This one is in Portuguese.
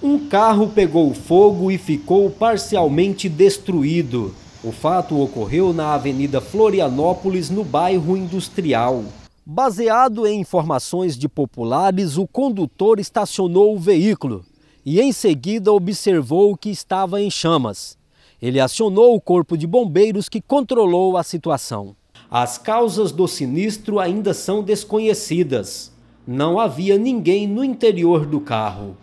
Um carro pegou fogo e ficou parcialmente destruído. O fato ocorreu na Avenida Florianópolis, no bairro Industrial. Baseado em informações de populares, o condutor estacionou o veículo e em seguida observou que estava em chamas. Ele acionou o corpo de bombeiros que controlou a situação. As causas do sinistro ainda são desconhecidas. Não havia ninguém no interior do carro.